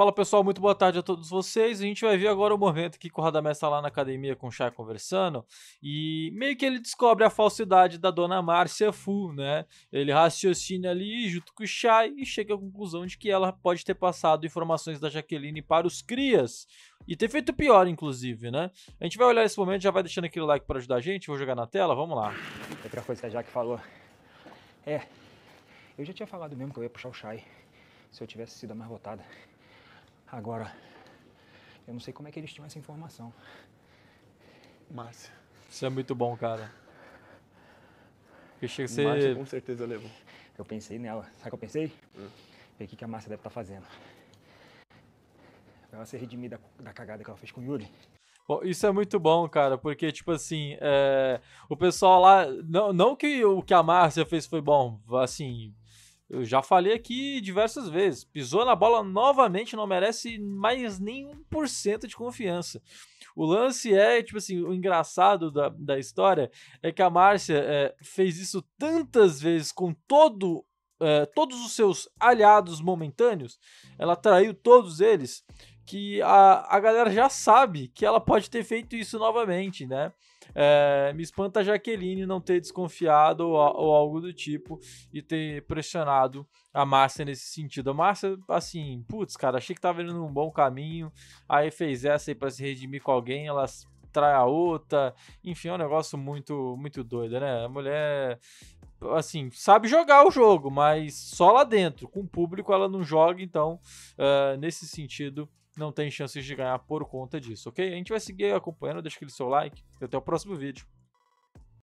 Fala pessoal, muito boa tarde a todos vocês. A gente vai ver agora o momento que o Radamés está lá na academia com o Chay conversando e meio que ele descobre a falsidade da dona Márcia Fu, né? Ele raciocina ali junto com o Chay e chega à conclusão de que ela pode ter passado informações da Jaqueline para os crias e ter feito pior, inclusive, né? A gente vai olhar esse momento, já vai deixando aquele like para ajudar a gente. Vou jogar na tela, vamos lá. Outra coisa que a Jaque falou é: eu já tinha falado mesmo que eu ia puxar o Chay se eu tivesse sido a mais votada. Agora, eu não sei como é que eles tinham essa informação. Márcia. Isso é muito bom, cara. Eu que a ser... Márcia com certeza levou. Eu pensei nela. Sabe o que eu pensei? Hum. o que a Márcia deve estar tá fazendo. Pra ela se redimir da, da cagada que ela fez com o Yuri. Bom, isso é muito bom, cara, porque, tipo assim, é, o pessoal lá. Não, não que o que a Márcia fez foi bom, assim, eu já falei aqui diversas vezes. Pisou na bola novamente, não merece mais um por cento de confiança. O lance é, tipo assim, o engraçado da, da história é que a Márcia é, fez isso tantas vezes com todo, é, todos os seus aliados momentâneos, ela traiu todos eles, que a, a galera já sabe que ela pode ter feito isso novamente, né? É, me espanta a Jaqueline não ter desconfiado ou, ou, algo do tipo e ter pressionado a Márcia nesse sentido. A Márcia, assim, putz, cara, achei que tava indo num bom caminho, aí fez essa aí pra se redimir com alguém, ela trai a outra, enfim, é um negócio muito, muito doido, né? A mulher assim, sabe jogar o jogo, mas só lá dentro. Com o público ela não joga, então, uh, nesse sentido, não tem chances de ganhar por conta disso, ok? A gente vai seguir acompanhando, deixa aquele seu like e até o próximo vídeo.